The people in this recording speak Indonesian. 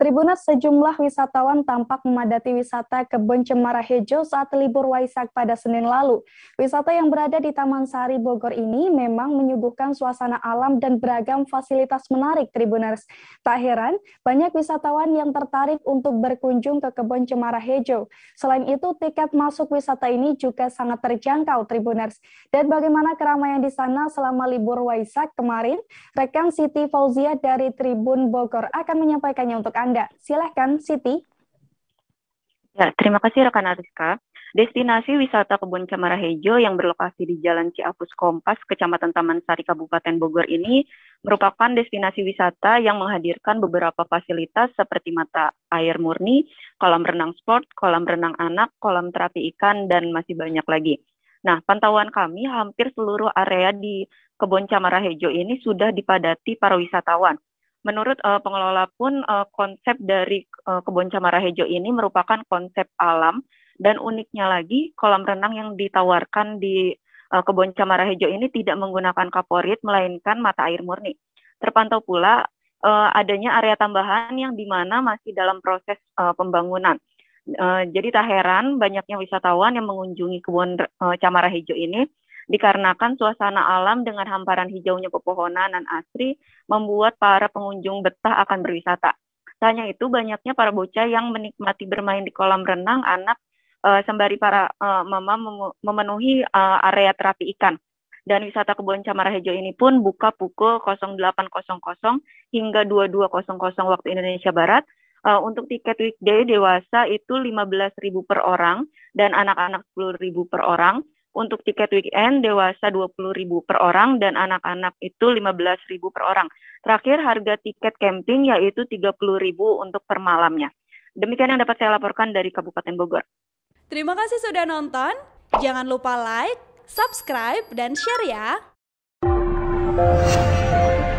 Tribunat sejumlah wisatawan tampak memadati wisata Kebun Cemara Hejo saat libur Waisak pada Senin lalu. Wisata yang berada di Taman Sari Bogor ini memang menyuguhkan suasana alam dan beragam fasilitas menarik Tribuners. Tak heran, banyak wisatawan yang tertarik untuk berkunjung ke Kebun Cemara Hejo. Selain itu, tiket masuk wisata ini juga sangat terjangkau Tribuners. Dan bagaimana keramaian di sana selama libur Waisak kemarin? Rekan Siti Fauzia dari Tribun Bogor akan menyampaikannya untuk Anda. Anda. Silahkan, Siti. Ya, terima kasih rekan Ariska. Destinasi wisata kebun cemara Hejo yang berlokasi di Jalan Ciapus Kompas, Kecamatan Taman Sari, Kabupaten Bogor ini merupakan destinasi wisata yang menghadirkan beberapa fasilitas seperti mata air murni, kolam renang sport, kolam renang anak, kolam terapi ikan, dan masih banyak lagi. Nah, pantauan kami hampir seluruh area di Kebun Cemara Hejo ini sudah dipadati para wisatawan, menurut uh, pengelola pun uh, konsep dari uh, kebun cemara hijau ini merupakan konsep alam dan uniknya lagi kolam renang yang ditawarkan di uh, kebun cemara hijau ini tidak menggunakan kaporit melainkan mata air murni. Terpantau pula uh, adanya area tambahan yang dimana masih dalam proses uh, pembangunan. Uh, jadi tak heran banyaknya wisatawan yang mengunjungi kebun uh, Camara Hijau ini Dikarenakan suasana alam dengan hamparan hijaunya pepohonan dan asri membuat para pengunjung betah akan berwisata. Tanya itu banyaknya para bocah yang menikmati bermain di kolam renang anak uh, sembari para uh, mama memenuhi uh, area terapi ikan. Dan wisata kebun camara hijau ini pun buka pukul 08.00 hingga 22.00 waktu Indonesia Barat uh, untuk tiket weekday dewasa itu 15.000 per orang dan anak-anak 10.000 per orang. Untuk tiket weekend dewasa 20.000 per orang dan anak-anak itu 15.000 per orang. Terakhir harga tiket camping yaitu 30.000 untuk per malamnya. Demikian yang dapat saya laporkan dari Kabupaten Bogor. Terima kasih sudah nonton. Jangan lupa like, subscribe, dan share ya.